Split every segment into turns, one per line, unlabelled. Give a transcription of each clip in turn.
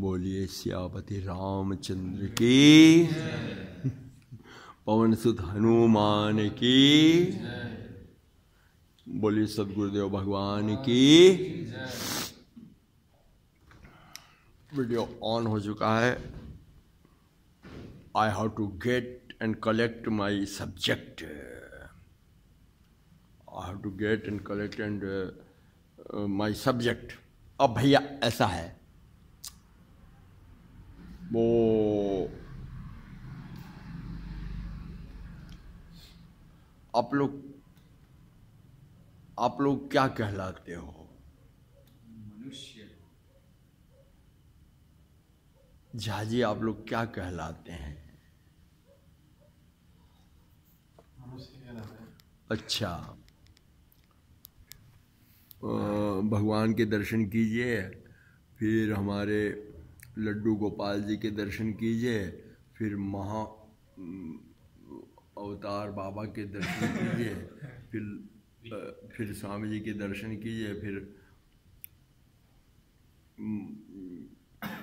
बोलिए श्यापति रामचंद्र की पवन सुत हनुमान की बोलिए सदगुरुदेव भगवान की वीडियो ऑन हो चुका है I have to get and collect my subject I have to get and collect and my subject अब भैया ऐसा है 뭐 आप लोग आप लोग क्या कहलाते हो मनुष्य झाजी आप लोग क्या कहलाते हैं अच्छा भगवान के दर्शन कीजिए फिर हमारे लड्डू गोपाल जी के दर्शन कीजिए फिर महा अवतार बाबा के दर्शन कीजिए फिर फिर स्वामी जी के दर्शन कीजिए फिर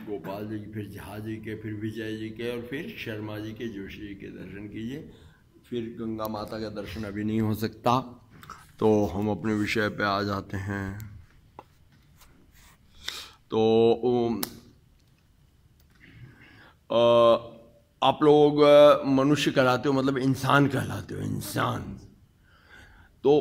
गोपाल जी के फिर झा जी के फिर विजय जी के और फिर शर्मा जी के जोशी जी के दर्शन कीजिए फिर गंगा माता का दर्शन अभी नहीं हो सकता तो हम अपने विषय पे आ जाते हैं तो आप लोग मनुष्य कहलाते हो मतलब इंसान कहलाते हो इंसान तो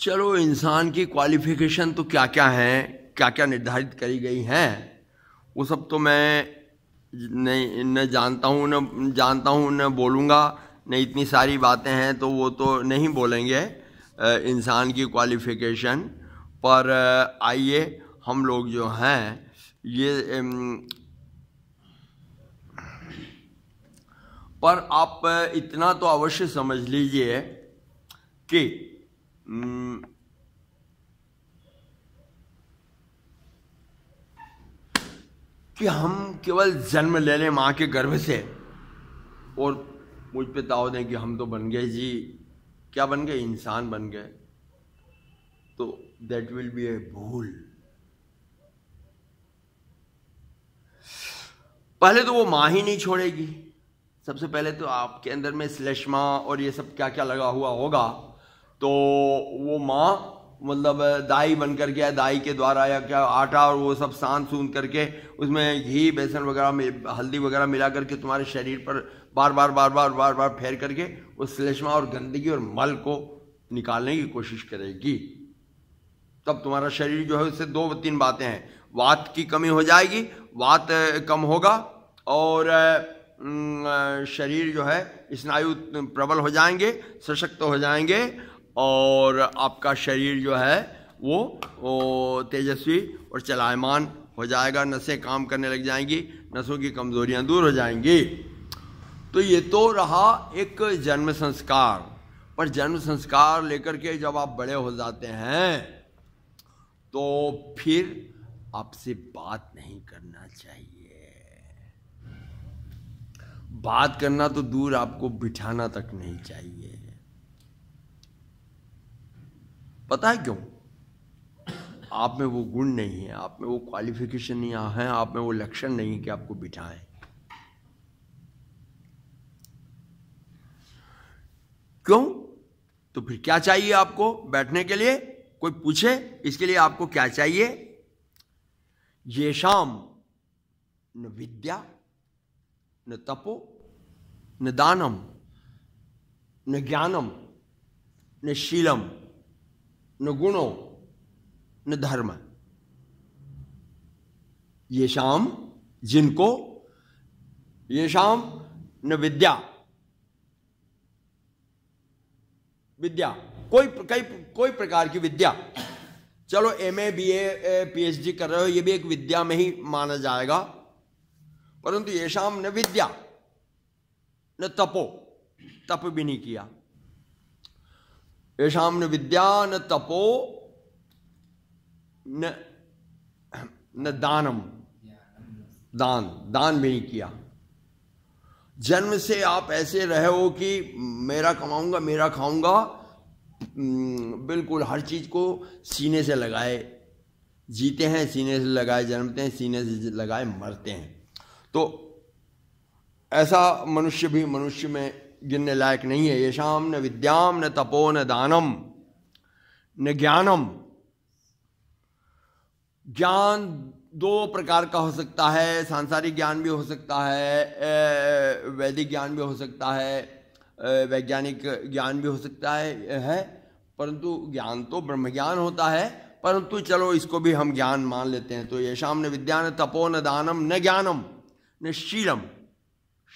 चलो इंसान की क्वालिफिकेशन तो क्या क्या हैं क्या क्या निर्धारित करी गई हैं वो सब तो मैं नहीं न जानता हूँ न जानता हूँ न बोलूँगा न इतनी सारी बातें हैं तो वो तो नहीं बोलेंगे इंसान की क्वालिफिकेशन पर आइए हम लोग जो हैं ये पर आप इतना तो अवश्य समझ लीजिए कि कि हम केवल जन्म ले लें माँ के गर्भ से और मुझ पे दाव दें कि हम तो बन गए जी क्या बन गए इंसान बन गए तो that will be a भूल पहले तो वो माँ ही नहीं छोड़ेगी सबसे पहले तो आपके अंदर में श्लेष्मा और ये सब क्या क्या लगा हुआ होगा तो वो माँ मतलब दाई बन कर या दाई के द्वारा या क्या आटा और वो सब सान सून करके उसमें घी बेसन वगैरह हल्दी वगैरह मिला करके तुम्हारे शरीर पर बार बार बार बार बार बार फेर करके उस श्लेष्मा और गंदगी और मल को निकालने की कोशिश करेगी तब तुम्हारा शरीर जो है उससे दो तीन बातें हैं वात की कमी हो जाएगी वात कम होगा और शरीर जो है स्नायु प्रबल हो जाएंगे सशक्त हो जाएंगे और आपका शरीर जो है वो, वो तेजस्वी और चलायमान हो जाएगा नसें काम करने लग जाएंगी नसों की कमजोरियां दूर हो जाएंगी तो ये तो रहा एक जन्म संस्कार पर जन्म संस्कार लेकर के जब आप बड़े हो जाते हैं तो फिर आपसे बात नहीं करना चाहिए बात करना तो दूर आपको बिठाना तक नहीं चाहिए पता है क्यों आप में वो गुण नहीं है आप में वो क्वालिफिकेशन नहीं है आप में वो लक्षण नहीं है कि आपको बिठाएं क्यों तो फिर क्या चाहिए आपको बैठने के लिए कोई पूछे इसके लिए आपको क्या चाहिए ये शाम न विद्या न तपो न दानम न ज्ञानम न शीलम न गुणो न धर्म ये शाम जिनको ये शाम न विद्या विद्या कोई कई कोई प्रकार की विद्या चलो M A B A P कर रहे हो ये भी एक विद्या में ही माना जाएगा परंतु ये शाम न विद्या न तपो तप भी नहीं किया ये शाम ने विद्या न तपो न न दानम दान दान भी नहीं किया जन्म से आप ऐसे रहे हो कि मेरा कमाऊंगा मेरा खाऊंगा हम्म, बिल्कुल हर चीज़ को सीने से लगाए जीते हैं सीने से लगाए जन्मते हैं सीने से लगाए मरते हैं तो ऐसा मनुष्य भी मनुष्य में गिनने लायक नहीं है ये शाम न विद्याम न तपो न दानम न ज्ञानम ज्ञान दो प्रकार का हो सकता है सांसारिक ज्ञान भी हो सकता है वैदिक ज्ञान भी हो सकता है वैज्ञानिक ज्ञान भी हो सकता है है परंतु ज्ञान तो ब्रह्म ज्ञान होता है परंतु चलो इसको भी हम ज्ञान मान लेते हैं तो ये शाम ने विद्या न तपो न दानम न ज्ञानम न शीलम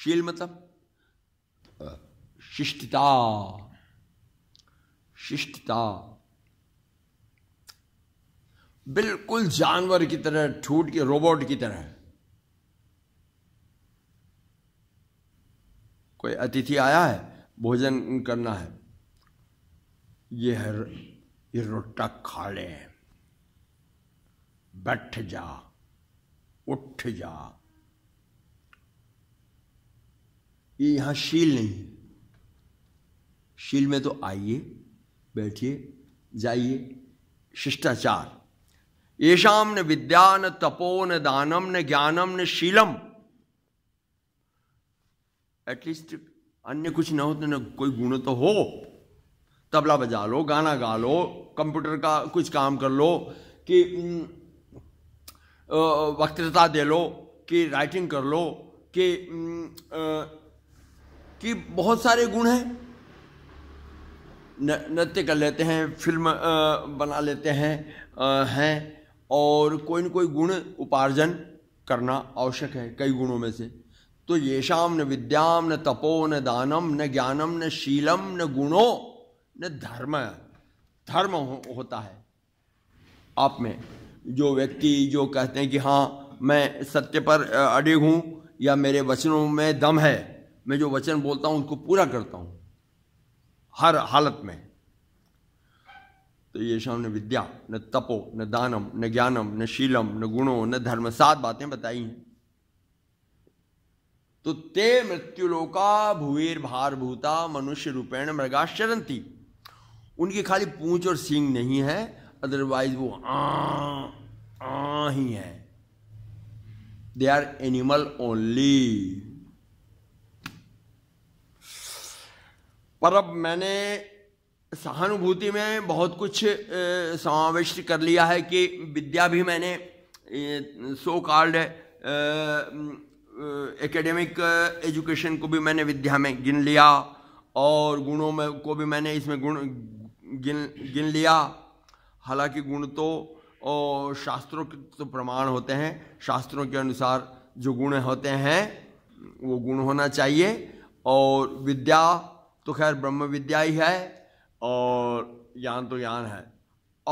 शील मतलब शिष्टता शिष्टता बिल्कुल जानवर की तरह ठूट के रोबोट की तरह कोई अतिथि आया है भोजन करना है ये है ये रोटा खा ले बैठ जा उठ जा ये यहाँ शील नहीं है शील में तो आइए बैठिए जाइए शिष्टाचार येषाम ने विद्या न तपो न दानम न ज्ञानम न शीलम एटलीस्ट अन्य कुछ ना हो तो ना कोई गुण तो हो तबला बजा लो गाना गा लो कंप्यूटर का कुछ काम कर लो कि वक्तृता दे लो कि राइटिंग कर लो कि कि बहुत सारे गुण हैं नृत्य कर लेते हैं फिल्म बना लेते हैं हैं और कोई न कोई गुण उपार्जन करना आवश्यक है कई गुणों में से तो येषाम न विद्याम न तपो न दानम न ज्ञानम न शीलम न गुणो न धर्म धर्म हो, होता है आप में जो व्यक्ति जो कहते हैं कि हाँ मैं सत्य पर अडिग हूँ या मेरे वचनों में दम है मैं जो वचन बोलता हूँ उनको पूरा करता हूँ हर हालत में तो ये शाम न विद्या न तपो न दानम न ज्ञानम न शीलम न गुणों न धर्म सात बातें बताई हैं तो ते मृत्युलोका भूवेर भूता मनुष्य रूपेण मृगाशरंती उनकी खाली पूंछ और सींग नहीं है अदरवाइज वो आ, आ ही है दे आर एनिमल ओनली पर अब मैंने सहानुभूति में बहुत कुछ समाविष्ट कर लिया है कि विद्या भी मैंने सो कार्ड एकेडमिक एजुकेशन को भी मैंने विद्या में गिन लिया और गुणों में को भी मैंने इसमें गुण गिन गिन लिया हालांकि गुण तो और शास्त्रों के तो प्रमाण होते हैं शास्त्रों के अनुसार जो गुण होते हैं वो गुण होना चाहिए और विद्या तो खैर ब्रह्म विद्या ही है और ज्ञान तो ज्ञान है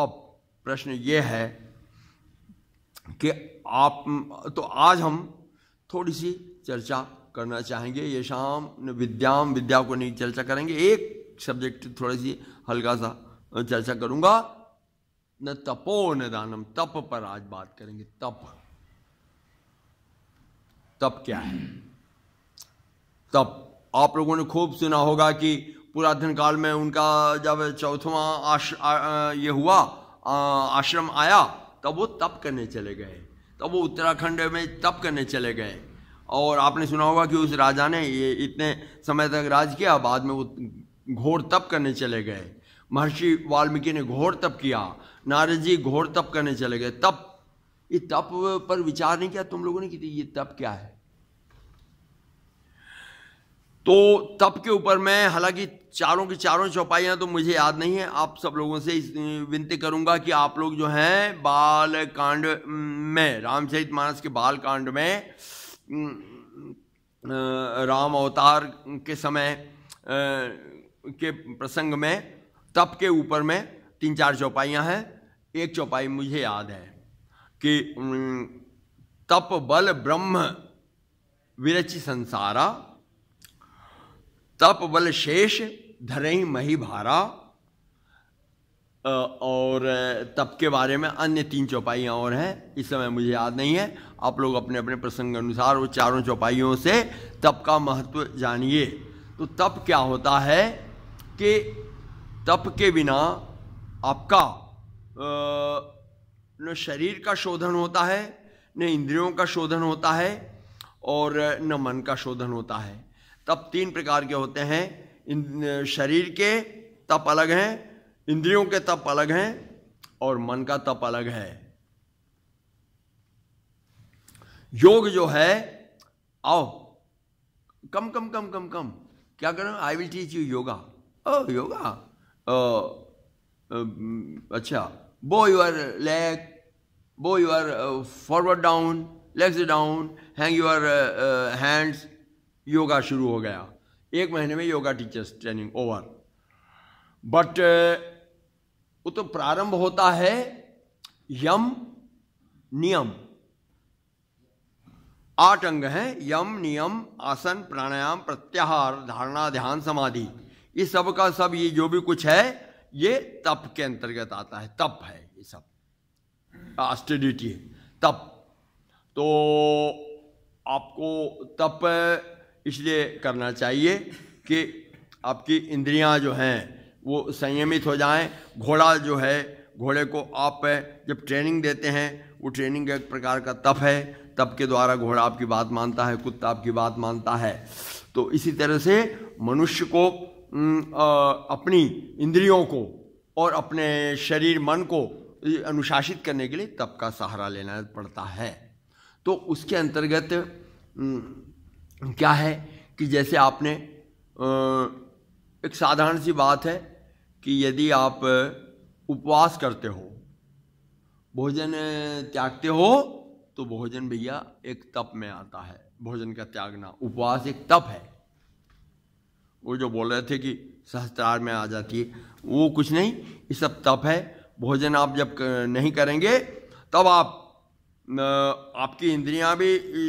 अब प्रश्न ये है कि आप तो आज हम थोड़ी सी चर्चा करना चाहेंगे ये शाम विद्याम विद्या को नहीं चर्चा करेंगे एक सब्जेक्ट थोड़ी सी हल्का सा चर्चा करूंगा न तपो न दानम तप पर आज बात करेंगे तप तप क्या है तप आप लोगों ने खूब सुना होगा कि पुरातन काल में उनका जब चौथवा ये हुआ आ, आश्रम आया तब वो तप करने चले गए तो वो उत्तराखंड में तप करने चले गए और आपने सुना होगा कि उस राजा ने ये इतने समय तक राज किया बाद में वो घोर तप करने चले गए महर्षि वाल्मीकि ने घोर तप किया नारद जी घोर तप करने चले गए तप ये तप पर विचार नहीं किया तुम लोगों ने कि ये तप क्या है तो तब के ऊपर मैं हालांकि चारों की चारों चौपाइयाँ तो मुझे याद नहीं है आप सब लोगों से विनती करूंगा कि आप लोग जो हैं बाल कांड में रामचरित मानस के बाल कांड में राम अवतार के समय के प्रसंग में तप के ऊपर में तीन चार चौपाइयाँ हैं एक चौपाई मुझे याद है कि तप बल ब्रह्म विरचि संसारा तप बल शेष धरई मही भारा और तप के बारे में अन्य तीन चौपाइयाँ और हैं इस समय मुझे याद नहीं है आप लोग अपने अपने प्रसंग अनुसार वो चारों चौपाइयों से तप का महत्व जानिए तो तप क्या होता है कि तप के बिना आपका न शरीर का शोधन होता है न इंद्रियों का शोधन होता है और न मन का शोधन होता है तप तीन प्रकार के होते हैं इन शरीर के तप अलग हैं इंद्रियों के तप अलग हैं और मन का तप अलग है योग जो है आओ कम कम कम कम कम क्या करें I will teach you yoga oh yoga अच्छा bow your leg bow your forward down legs down hang your hands yoga शुरू हो गया एक महीने में yoga teachers training over but वो तो प्रारंभ होता है यम नियम आठ अंग हैं यम नियम आसन प्राणायाम प्रत्याहार धारणा ध्यान समाधि ये सब का सब ये जो भी कुछ है ये तप के अंतर्गत आता है तप है ये सब स्टेडिटी तप तो आपको तप इसलिए करना चाहिए कि आपकी इंद्रियां जो हैं वो संयमित हो जाएं घोड़ा जो है घोड़े को आप जब ट्रेनिंग देते हैं वो ट्रेनिंग का एक प्रकार का तप है तप के द्वारा घोड़ा आपकी बात मानता है कुत्ता आपकी बात मानता है तो इसी तरह से मनुष्य को अपनी इंद्रियों को और अपने शरीर मन को अनुशासित करने के लिए तप का सहारा लेना पड़ता है तो उसके अंतर्गत क्या है कि जैसे आपने एक साधारण सी बात है कि यदि आप उपवास करते हो भोजन त्यागते हो तो भोजन भैया एक तप में आता है भोजन का त्यागना उपवास एक तप है वो जो बोल रहे थे कि सहस्त्रार में आ जाती है वो कुछ नहीं ये सब तप है भोजन आप जब नहीं करेंगे तब आप आपकी इंद्रियां भी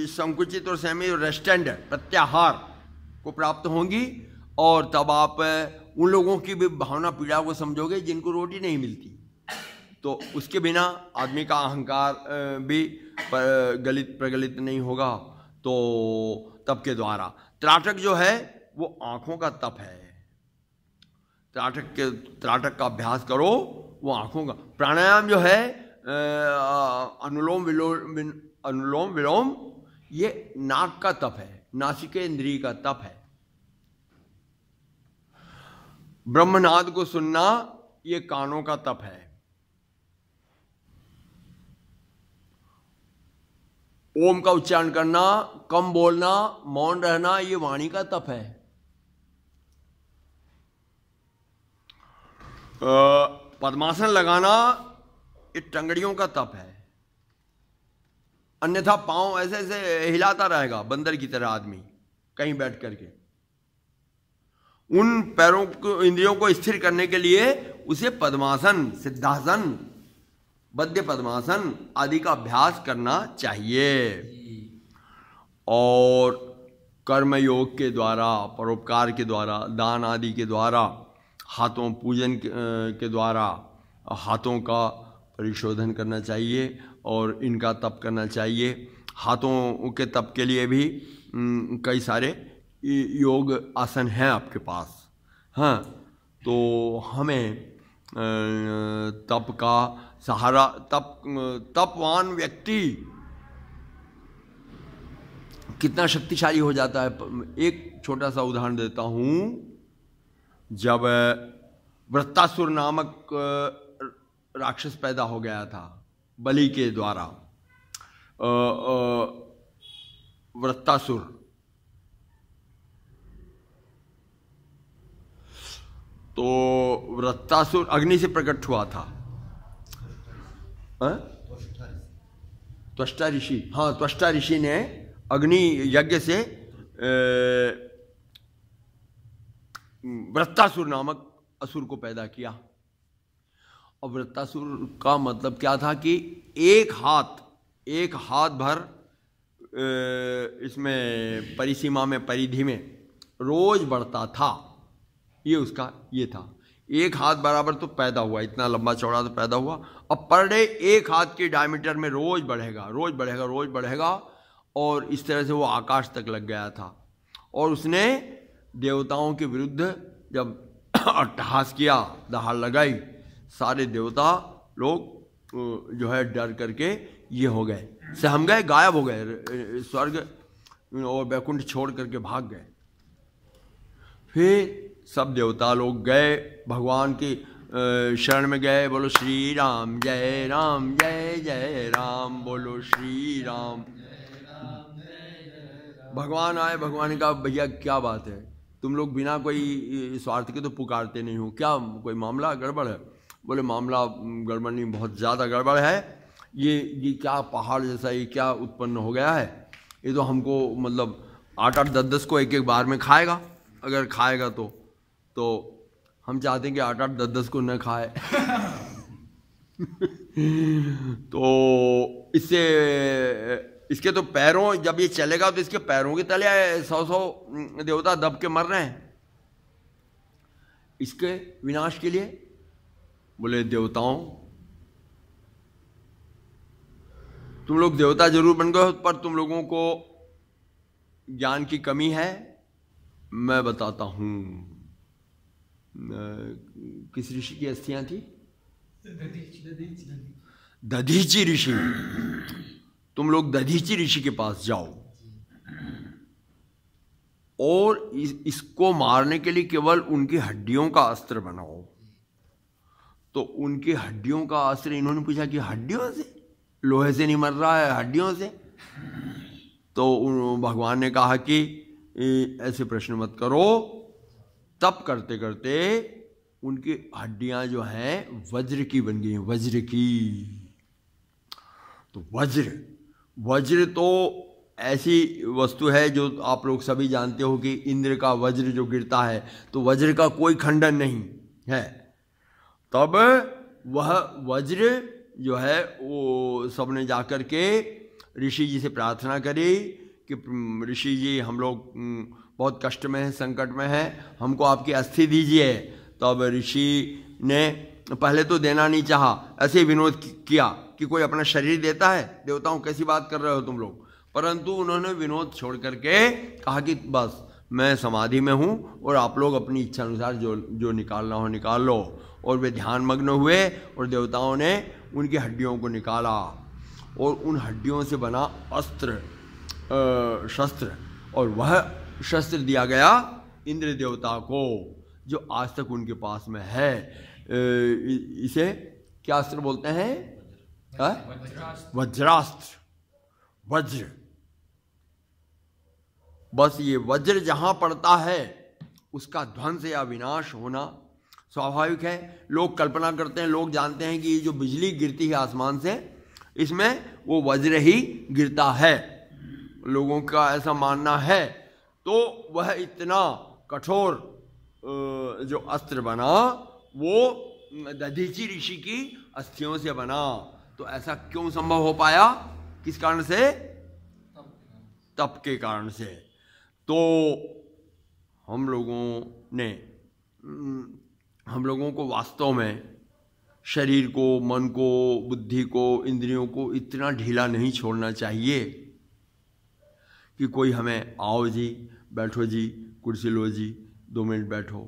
संकुचित और सहमी और रेस्टेंड प्रत्याहार को प्राप्त होंगी और तब आप उन लोगों की भी भावना पीड़ा को समझोगे जिनको रोटी नहीं मिलती तो उसके बिना आदमी का अहंकार भी गलित प्रगलित नहीं होगा तो तप के द्वारा त्राटक जो है वो आँखों का तप है त्राटक के त्राटक का अभ्यास करो वो आँखों का प्राणायाम जो है अनुलोम विलोम अनुलोम विलोम ये नाक का तप है नासिके इंद्रिय का तप है ब्रह्मनाद को सुनना ये कानों का तप है ओम का उच्चारण करना कम बोलना मौन रहना ये वाणी का तप है पद्मासन लगाना ये टंगड़ियों का तप है अन्यथा पांव ऐसे ऐसे हिलाता रहेगा बंदर की तरह आदमी कहीं बैठ करके उन पैरों को इंद्रियों को स्थिर करने के लिए उसे पद्मासन सिद्धासन बद्य पद्मासन आदि का अभ्यास करना चाहिए और कर्मयोग के द्वारा परोपकार के द्वारा दान आदि के द्वारा हाथों पूजन के द्वारा हाथों का परिशोधन करना चाहिए और इनका तप करना चाहिए हाथों के तप के लिए भी कई सारे योग आसन हैं आपके पास हाँ तो हमें तप का सहारा तप तपवान व्यक्ति कितना शक्तिशाली हो जाता है एक छोटा सा उदाहरण देता हूँ जब वृत्तासुर नामक राक्षस पैदा हो गया था बलि के द्वारा व्रतासुर तो व्रतासुर अग्नि से प्रकट हुआ था त्वष्टा ऋषि हाँ त्वष्टा ऋषि ने अग्नि यज्ञ से व्रतासुर नामक असुर को पैदा किया और वृत्तासुर का मतलब क्या था कि एक हाथ एक हाथ भर इसमें परिसीमा में परिधि में रोज बढ़ता था ये उसका ये था एक हाथ बराबर तो पैदा हुआ इतना लंबा चौड़ा तो पैदा हुआ अब पर डे एक हाथ के डायमीटर में रोज बढ़ेगा रोज बढ़ेगा रोज बढ़ेगा और इस तरह से वो आकाश तक लग गया था और उसने देवताओं के विरुद्ध जब अट्टहास किया दहाड़ लगाई सारे देवता लोग जो है डर करके ये हो गए सहम गए गायब हो गए स्वर्ग और बैकुंठ छोड़ करके भाग गए फिर सब देवता लोग गए भगवान के शरण में गए बोलो श्री राम जय राम जय जय राम बोलो श्री राम भगवान आए भगवान का भैया क्या बात है तुम लोग बिना कोई स्वार्थ के तो पुकारते नहीं हो क्या कोई मामला गड़बड़ है बोले मामला गड़बड़ नहीं बहुत ज़्यादा गड़बड़ है ये ये क्या पहाड़ जैसा ये क्या उत्पन्न हो गया है ये तो हमको मतलब आठ आठ दस दस को एक एक बार में खाएगा अगर खाएगा तो तो हम चाहते हैं कि आठ आठ दस दस को न खाए तो इससे इसके तो पैरों जब ये चलेगा तो इसके पैरों के तले सौ सौ देवता दब के मर रहे हैं इसके विनाश के लिए बोले देवताओं तुम लोग देवता जरूर बन गए पर तुम लोगों को ज्ञान की कमी है मैं बताता हूं किस ऋषि की अस्थियां थी दधीची ऋषि तुम लोग दधीची ऋषि के पास जाओ और इस, इसको मारने के लिए केवल उनकी हड्डियों का अस्त्र बनाओ तो उनके हड्डियों का आश्रय इन्होंने पूछा कि हड्डियों से लोहे से नहीं मर रहा है हड्डियों से तो भगवान ने कहा कि ऐसे प्रश्न मत करो तप करते करते उनकी हड्डियां जो हैं वज्र की बन गई हैं वज्र की तो वज्र वज्र तो ऐसी वस्तु है जो आप लोग सभी जानते हो कि इंद्र का वज्र जो गिरता है तो वज्र का कोई खंडन नहीं है तब वह वज्र जो है वो सबने जा कर के ऋषि जी से प्रार्थना करी कि ऋषि जी हम लोग बहुत कष्ट में हैं संकट में हैं हमको आपकी अस्थि दीजिए तब ऋषि ने पहले तो देना नहीं चाहा ऐसे विनोद किया कि कोई अपना शरीर देता है देवताओं कैसी बात कर रहे हो तुम लोग परंतु उन्होंने विनोद छोड़ करके कहा कि बस मैं समाधि में हूँ और आप लोग अपनी इच्छा अनुसार जो जो निकालना हो निकाल लो और वे ध्यान मग्न हुए और देवताओं ने उनकी हड्डियों को निकाला और उन हड्डियों से बना अस्त्र शस्त्र और वह शस्त्र दिया गया इंद्र देवता को जो आज तक उनके पास में है इसे क्या अस्त्र बोलते हैं हाँ? वज्रास्त्र वज्र बस ये वज्र जहां पड़ता है उसका ध्वंस या विनाश होना स्वाभाविक है लोग कल्पना करते हैं लोग जानते हैं कि ये जो बिजली गिरती है आसमान से इसमें वो वज्र ही गिरता है लोगों का ऐसा मानना है तो वह इतना कठोर जो अस्त्र बना वो दधीची ऋषि की अस्थियों से बना तो ऐसा क्यों संभव हो पाया किस कारण से तप के कारण से तो हम लोगों ने हम लोगों को वास्तव में शरीर को मन को बुद्धि को इंद्रियों को इतना ढीला नहीं छोड़ना चाहिए कि कोई हमें आओ जी बैठो जी कुर्सी लो जी दो मिनट बैठो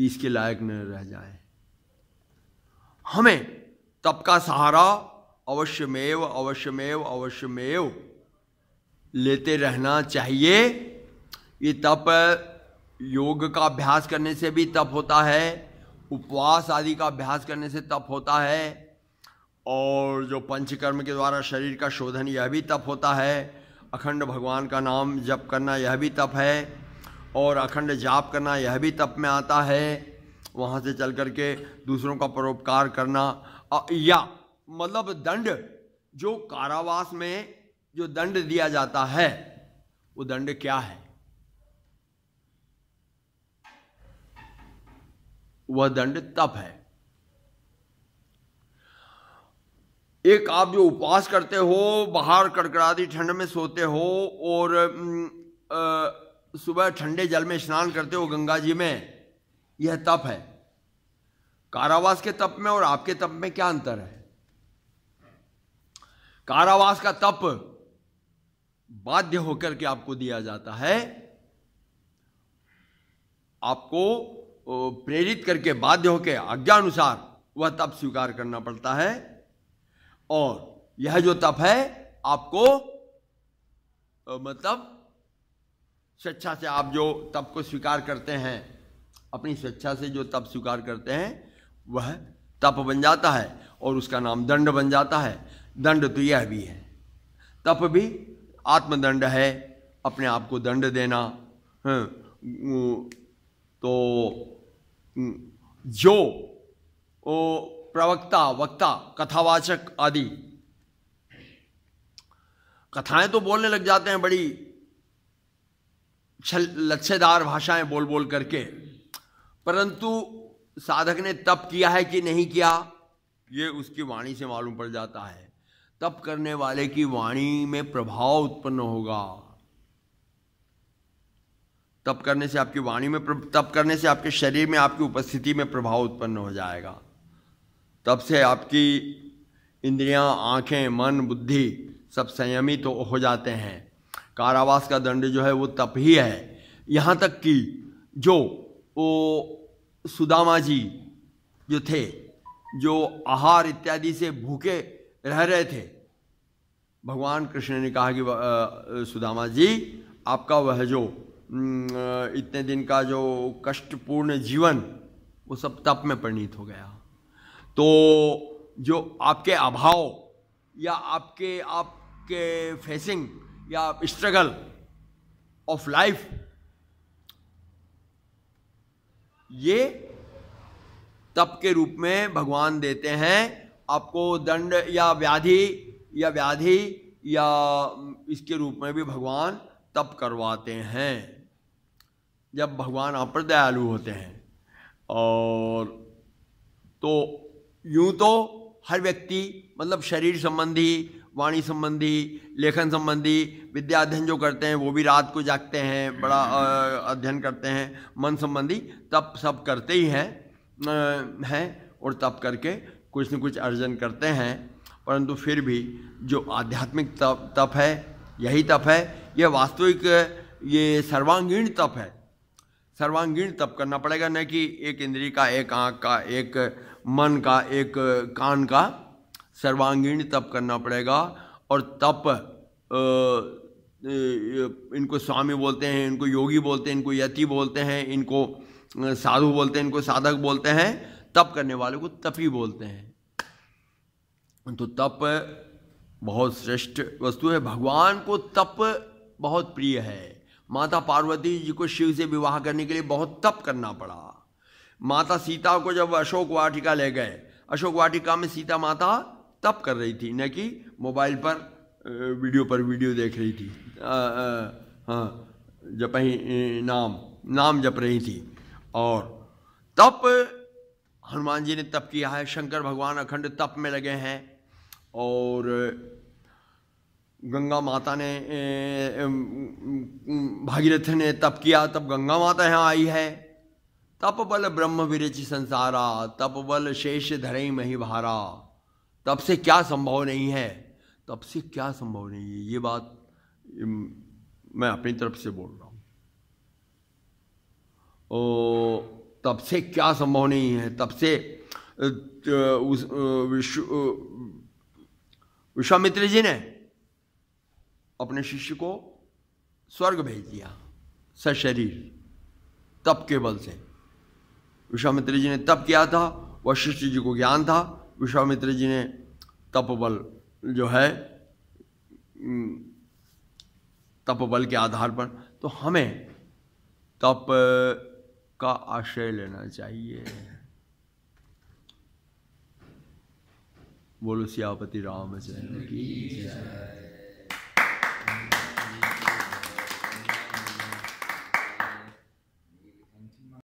इसके लायक न रह जाए हमें तप का सहारा अवश्यमेव अवश्यमेव अवश्यमेव लेते रहना चाहिए ये तप योग का अभ्यास करने से भी तप होता है उपवास आदि का अभ्यास करने से तप होता है और जो पंचकर्म के द्वारा शरीर का शोधन यह भी तप होता है अखंड भगवान का नाम जप करना यह भी तप है और अखंड जाप करना यह भी तप में आता है वहाँ से चल कर के दूसरों का परोपकार करना या मतलब दंड जो कारावास में जो दंड दिया जाता है वो दंड क्या है वह दंड तप है एक आप जो उपवास करते हो बाहर कड़कड़ाती ठंड में सोते हो और सुबह ठंडे जल में स्नान करते हो गंगा जी में यह तप है कारावास के तप में और आपके तप में क्या अंतर है कारावास का तप बाध्य होकर के आपको दिया जाता है आपको प्रेरित करके बाध्य होकर आज्ञानुसार वह तप स्वीकार करना पड़ता है और यह जो तप है आपको मतलब स्वेच्छा से आप जो तप को स्वीकार करते हैं अपनी स्वेच्छा से जो तप स्वीकार करते हैं वह तप बन जाता है और उसका नाम दंड बन जाता है दंड तो यह भी है तप भी आत्मदंड है अपने आप को दंड देना तो जो ओ प्रवक्ता वक्ता कथावाचक आदि कथाएं तो बोलने लग जाते हैं बड़ी लच्छेदार भाषाएं बोल बोल करके परंतु साधक ने तप किया है कि नहीं किया ये उसकी वाणी से मालूम पड़ जाता है तप करने वाले की वाणी में प्रभाव उत्पन्न होगा तप करने से आपकी वाणी में तप करने से आपके शरीर में आपकी उपस्थिति में प्रभाव उत्पन्न हो जाएगा तब से आपकी इंद्रियां, आंखें मन बुद्धि सब संयमित तो हो जाते हैं कारावास का दंड जो है वो तप ही है यहाँ तक कि जो वो सुदामा जी जो थे जो आहार इत्यादि से भूखे रह रहे थे भगवान कृष्ण ने कहा कि सुदामा जी आपका वह जो हम्म, इतने दिन का जो कष्टपूर्ण जीवन वो सब तप में परिणित हो गया तो जो आपके अभाव या आपके आपके फेसिंग या स्ट्रगल ऑफ लाइफ ये तप के रूप में भगवान देते हैं आपको दंड या व्याधि या व्याधि या इसके रूप में भी भगवान तप करवाते हैं जब भगवान आप पर दयालु होते हैं और तो यूं तो हर व्यक्ति मतलब शरीर संबंधी वाणी संबंधी लेखन संबंधी विद्या अध्ययन जो करते हैं वो भी रात को जागते हैं बड़ा अध्ययन करते हैं मन संबंधी तब सब करते ही हैं हैं और तब करके कुछ न कुछ अर्जन करते हैं परंतु फिर भी जो आध्यात्मिक तप तप है यही तप है यह वास्तविक ये सर्वांगीण तप है सर्वांगीण तप करना पड़ेगा न कि एक इंद्री का एक आँख का एक मन का एक कान का सर्वांगीण तप करना पड़ेगा और तप इनको स्वामी बोलते हैं इनको योगी बोलते हैं इनको यति बोलते हैं इनको साधु बोलते हैं इनको साधक बोलते हैं तप करने वाले को तपी बोलते हैं तो तप बहुत श्रेष्ठ वस्तु है भगवान को तप बहुत प्रिय है माता पार्वती जी को शिव से विवाह करने के लिए बहुत तप करना पड़ा माता सीता को जब अशोक वाटिका ले गए अशोक वाटिका में सीता माता तप कर रही थी न कि मोबाइल पर वीडियो पर वीडियो देख रही थी हाँ जप नाम नाम जप रही थी और तप हनुमान जी ने तप किया है शंकर भगवान अखंड तप में लगे हैं और गंगा माता ने भागीरथ ने तप किया तब गंगा माता यहाँ आई है तप बल ब्रह्म विरचि संसारा तप बल शेष धरे मही भारा तब से क्या संभव नहीं है तब से क्या संभव नहीं है ये बात मैं अपनी तरफ से बोल रहा हूँ ओ तब से क्या संभव नहीं है तब से उस विश्वामित्र जी ने अपने शिष्य को स्वर्ग भेज दिया सशरीर तप के बल से विश्वामित्र जी ने तप किया था वशिष्ठ जी को ज्ञान था विश्वामित्र जी ने तप बल जो है तपबल के आधार पर तो हमें तप का आश्रय लेना चाहिए बोलो सियापति रामचंद्र की जय